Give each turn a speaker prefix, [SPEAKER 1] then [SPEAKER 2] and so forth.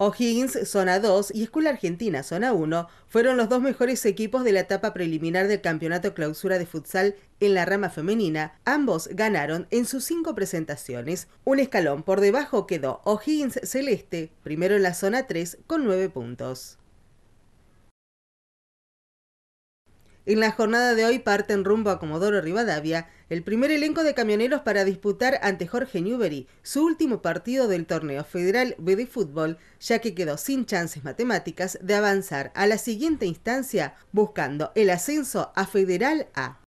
[SPEAKER 1] O'Higgins, zona 2, y Escuela Argentina, zona 1, fueron los dos mejores equipos de la etapa preliminar del Campeonato Clausura de Futsal en la rama femenina. Ambos ganaron en sus cinco presentaciones. Un escalón por debajo quedó O'Higgins Celeste, primero en la zona 3, con 9 puntos. En la jornada de hoy parten rumbo a Comodoro Rivadavia el primer elenco de camioneros para disputar ante Jorge Newbery su último partido del torneo federal B de fútbol, ya que quedó sin chances matemáticas de avanzar a la siguiente instancia buscando el ascenso a Federal A.